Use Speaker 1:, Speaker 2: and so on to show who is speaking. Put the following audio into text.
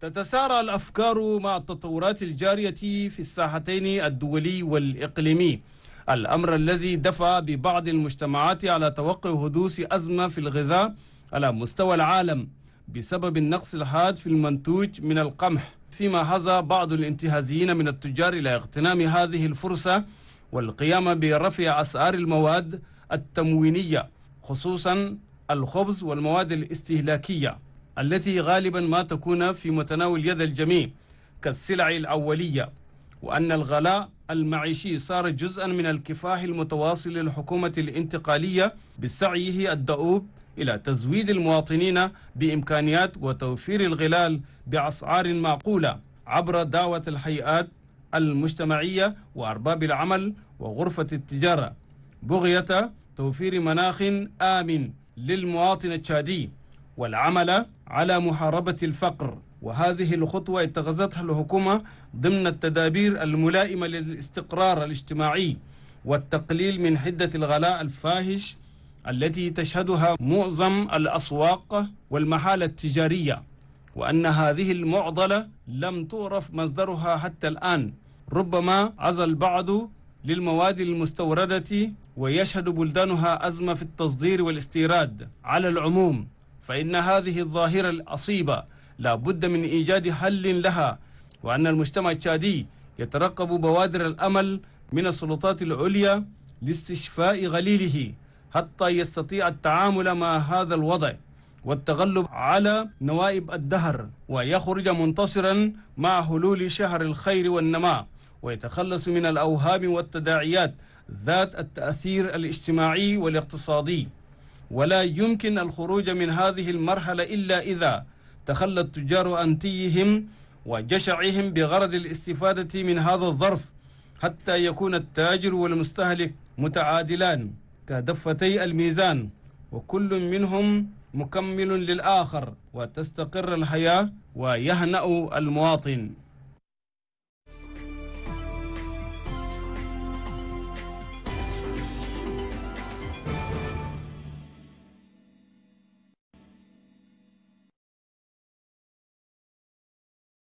Speaker 1: تتسارع الأفكار مع التطورات الجارية في الساحتين الدولي والإقليمي الأمر الذي دفع ببعض المجتمعات على توقع حدوث أزمة في الغذاء على مستوى العالم بسبب النقص الحاد في المنتوج من القمح فيما حظى بعض الانتهازيين من التجار إلى اغتنام هذه الفرصة والقيام برفع أسعار المواد التموينية خصوصا الخبز والمواد الاستهلاكية التي غالبا ما تكون في متناول يد الجميع كالسلع الأولية وأن الغلاء المعيشي صار جزءا من الكفاح المتواصل للحكومة الانتقالية بسعيه الدؤوب إلى تزويد المواطنين بإمكانيات وتوفير الغلال بأسعار معقولة عبر دعوة الهيئات المجتمعية وأرباب العمل وغرفة التجارة بغية توفير مناخ آمن للمواطن التشادي والعمل على محاربة الفقر وهذه الخطوة اتخذتها الحكومة ضمن التدابير الملائمة للاستقرار الاجتماعي والتقليل من حدة الغلاء الفاحش التي تشهدها معظم الأسواق والمحال التجارية وأن هذه المعضلة لم تعرف مصدرها حتى الآن ربما عزل البعض للمواد المستوردة ويشهد بلدانها أزمة في التصدير والاستيراد على العموم فإن هذه الظاهرة الأصيبة لا بد من إيجاد حل لها وأن المجتمع التشادي يترقب بوادر الأمل من السلطات العليا لاستشفاء غليله حتى يستطيع التعامل مع هذا الوضع والتغلب على نوائب الدهر ويخرج منتصرا مع حلول شهر الخير والنماء ويتخلص من الأوهام والتداعيات ذات التأثير الاجتماعي والاقتصادي ولا يمكن الخروج من هذه المرحلة إلا إذا تخلى التجار أنتيهم وجشعهم بغرض الاستفادة من هذا الظرف حتى يكون التاجر والمستهلك متعادلان كدفتي الميزان وكل منهم مكمل للآخر وتستقر الحياة ويهنأ المواطن